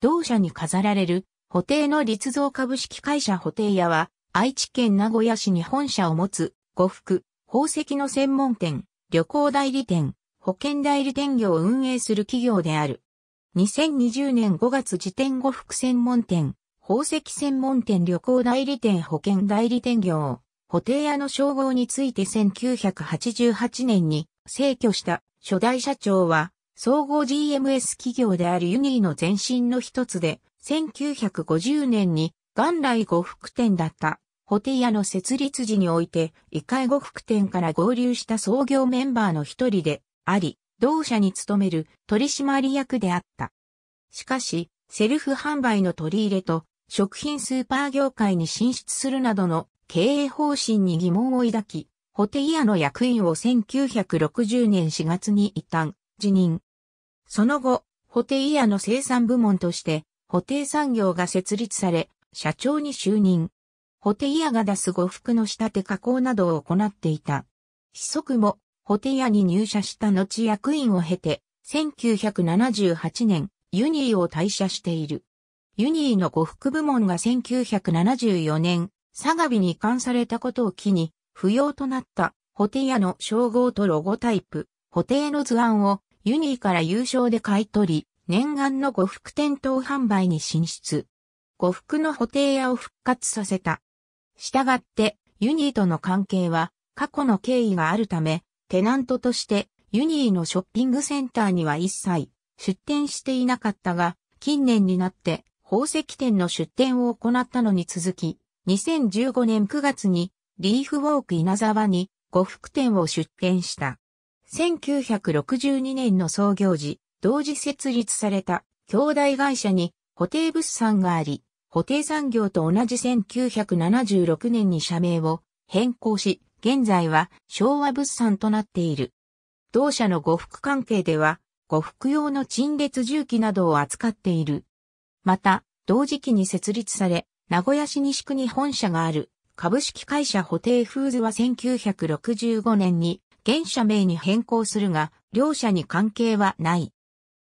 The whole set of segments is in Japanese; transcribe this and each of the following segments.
同社に飾られる、補定の立造株式会社補定屋は、愛知県名古屋市に本社を持つ、呉服、宝石の専門店、旅行代理店、保険代理店業を運営する企業である。2020年5月時点呉服専門店、宝石専門店旅行代理店保険代理店業、補定屋の称号について1988年に、逝去した初代社長は、総合 GMS 企業であるユニーの前身の一つで、1950年に元来呉服店だったホテイアの設立時において、異界呉服店から合流した創業メンバーの一人であり、同社に勤める取締役であった。しかし、セルフ販売の取り入れと、食品スーパー業界に進出するなどの経営方針に疑問を抱き、ホテイアの役員を1960年4月に一旦辞任。その後、ホテイヤの生産部門として、ホテイ産業が設立され、社長に就任。ホテイヤが出す呉服の仕立て加工などを行っていた。子息も、ホテイヤに入社した後役員を経て、1978年、ユニーを退社している。ユニーの呉服部門が1974年、サガビに移管されたことを機に、不要となった、ホテイヤの称号とロゴタイプ、ホテイの図案をユニーから優勝で買い取り、念願の呉服店頭販売に進出。呉服の補定屋を復活させた。したがって、ユニーとの関係は過去の経緯があるため、テナントとしてユニーのショッピングセンターには一切出店していなかったが、近年になって宝石店の出店を行ったのに続き、2015年9月にリーフウォーク稲沢に呉服店を出店した。1962年の創業時、同時設立された兄弟会社に補定物産があり、補定産業と同じ1976年に社名を変更し、現在は昭和物産となっている。同社の呉服関係では、呉服用の陳列重機などを扱っている。また、同時期に設立され、名古屋市西区に本社がある株式会社補定フーズは1965年に現社名に変更するが、両社に関係はない。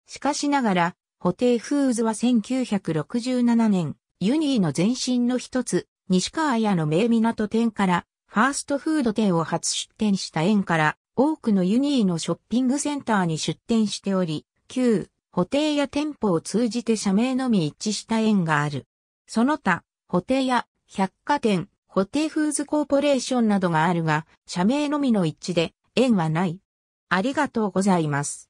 しかしながら、ホテイフーズは1967年、ユニーの前身の一つ、西川屋の名港店から、ファーストフード店を初出店した縁から、多くのユニーのショッピングセンターに出店しており、旧、補定や店舗を通じて社名のみ一致した縁がある。その他、補定や百貨店、補定フーズコーポレーションなどがあるが、社名のみの一致で、縁はない。ありがとうございます。